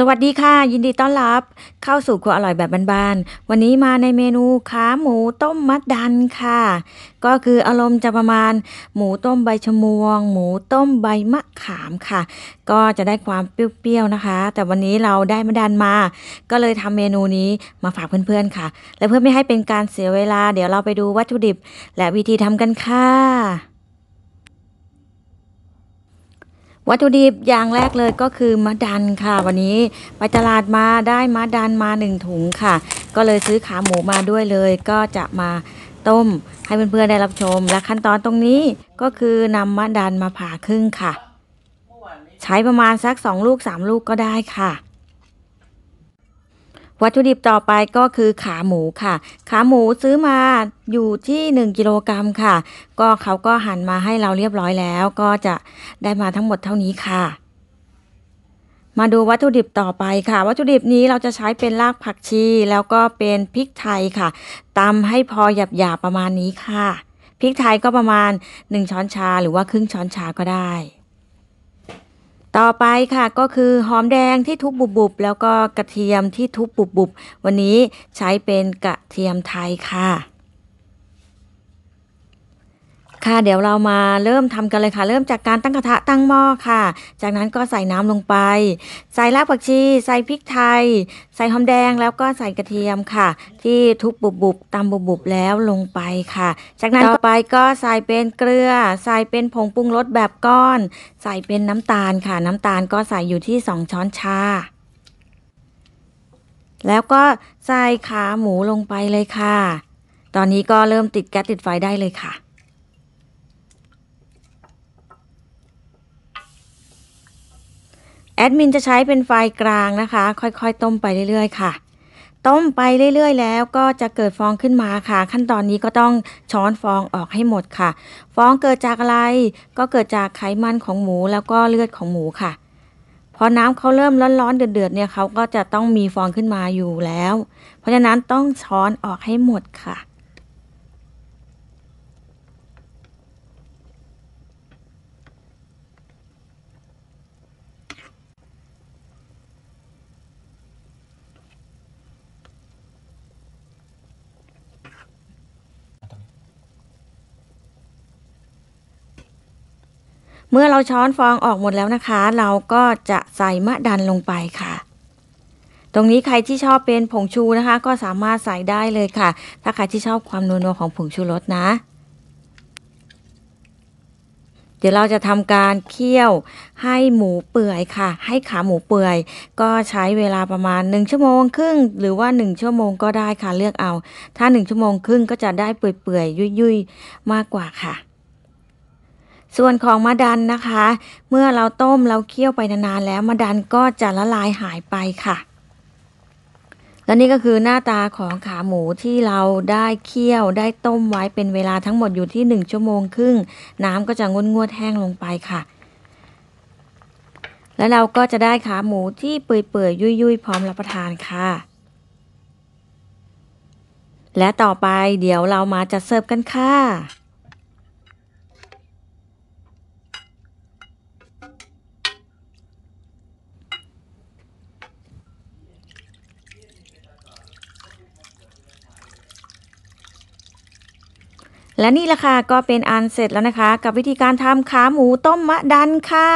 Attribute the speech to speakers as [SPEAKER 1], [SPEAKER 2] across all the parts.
[SPEAKER 1] สวัสดีค่ะ ยินดีต้อนรับเข้าสู่ครัวอร่อยแบบบ้านๆวันนี้มาในเมนูขาหมูต้มมัดดันค่ะ ก็คืออารมณ์จะประมาณหมูต้มใบชะมวง หมูต้มใบมะขามค่ะ ก็จะได้ความเปรี้ยวๆนะคะ แต่วันนี้เราได้มะดันมา ก็เลยทำเมนูนี้มาฝากเพื่อนๆ ค่ะ และเพื่อไม่ให้เป็นการเสียเวลา เดี๋ยวเราไปดูวัตถุดิบ และวิธีทำกันค่ะวัตถุดิบอย่างแรกเลยก็คือมะดันค่ะ วันนี้ ไปตลาดมาได้มะดันมาหนึ่งถุงค่ะ ก็เลยซื้อขาหมูมาด้วยเลย ก็จะมาต้มให้เพื่อนๆได้รับชม และขั้นตอนตรงนี้ก็คือนำมะดันมาผ่าครึ่งค่ะ ใช้ประมาณสักสองลูกสามลูกก็ได้ค่ะวัตถุดิบต่อไปก็คือขาหมูค่ะ ขาหมูซื้อมาอยู่ที่1กิโลกรัมค่ะ ก็เขาก็หั่นมาให้เราเรียบร้อยแล้ว ก็จะได้มาทั้งหมดเท่านี้ค่ะ มาดูวัตถุดิบต่อไปค่ะ วัตถุดิบนี้เราจะใช้เป็นรากผักชีแล้วก็เป็นพริกไทยค่ะตำให้พอหยาบๆประมาณนี้ค่ะ พริกไทยก็ประมาณ 1 ช้อนชา หรือว่าครึ่งช้อนชาก็ได้ต่อไปค่ะ ก็คือ หอมแดงที่ทุบบุบๆ แล้วก็กระเทียมที่ทุบบุบๆ วันนี้ใช้เป็นกระเทียมไทยค่ะค่ะเดี๋ยวเรามาเริ่มทำกันเลยค่ะ เริ่มจากการตั้งกระทะตั้งหม้อค่ะ จากนั้นก็ใส่น้ำลงไปใส่รากผักชี ใส่พริกไทยใส่หอมแดงแล้วก็ใส่กระเทียมค่ะ ที่ทุบบุบๆตำบุบๆแล้วลงไปค่ะ จากนั้นต่อไปก็ใส่เป็นเกลือ ใส่เป็นผงปรุงรสแบบก้อน ใส่เป็นน้ำตาลค่ะ น้ำตาลก็ใส่อยู่ที่ 2 ช้อนชา แล้วก็ใส่ขาหมูลงไปเลยค่ะ ตอนนี้ก็เริ่มติดแก๊สติดไฟได้เลยค่ะแอดมินจะใช้เป็นไฟกลางนะคะ ค่อยๆต้มไปเรื่อยๆ ค่ะ ต้มไปเรื่อยๆแล้วก็จะเกิดฟองขึ้นมาค่ะ ขั้นตอนนี้ก็ต้องช้อนฟองออกให้หมดค่ะ ฟองเกิดจากอะไร ก็เกิดจากไขมันของหมูแล้วก็เลือดของหมูค่ะ พอน้ำเขาเริ่มร้อนๆ เดือดๆเนี่ยเขาก็จะต้องมีฟองขึ้นมาอยู่แล้ว เพราะฉะนั้นต้องช้อนออกให้หมดค่ะเมื่อเราช้อนฟองออกหมดแล้วนะคะ เราก็จะใส่มะดันลงไปค่ะ ตรงนี้ใครที่ชอบเป็นผงชูนะคะ ก็สามารถใส่ได้เลยค่ะ ถ้าใครที่ชอบความนัวๆของผงชูรสนะ เดี๋ยวเราจะทำการเคี่ยวให้หมูเปื่อยค่ะ ให้ขาหมูเปื่อย ก็ใช้เวลาประมาณ1ชั่วโมงครึ่งหรือว่า1ชั่วโมงก็ได้ค่ะเลือกเอาถ้า1ชั่วโมงครึ่งก็จะได้เปื่อยๆยุ่ยๆมากกว่าค่ะส่วนของมะดันนะคะ เมื่อเราต้มเราเคี่ยวไปนานๆ แล้ว มะดันก็จะละลายหายไปค่ะและนี่ก็คือหน้าตาของขาหมูที่เราได้เคี่ยวได้ต้มไว้ เป็นเวลาทั้งหมดอยู่ที่ 1 ชั่วโมงครึ่งน้ำก็จะงนงวดแห้งลงไปค่ะ แล้วเราก็จะได้ขาหมูที่เปื่อยๆยุยยุยพร้อมรับประทานค่ะ และต่อไปเดี๋ยวเรามาจัดเสิร์ฟกันค่ะและนี่แหละค่ะก็เป็นอันเสร็จแล้วนะคะ กับวิธีการทำขาหมูต้มมะดันค่ะ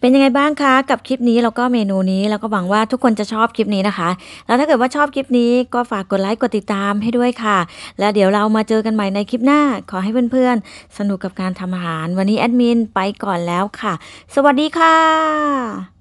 [SPEAKER 1] เป็นยังไงบ้างคะกับคลิปนี้แล้วก็เมนูนี้แล้วก็หวังว่าทุกคนจะชอบคลิปนี้นะคะแล้วถ้าเกิดว่าชอบคลิปนี้ก็ฝากกดไลค์กดติดตามให้ด้วยค่ะ แล้วเดี๋ยวเรามาเจอกันใหม่ในคลิปหน้าขอให้เพื่อนๆสนุกกับการทำอาหารวันนี้แอดมินไปก่อนแล้วค่ะ สวัสดีค่ะ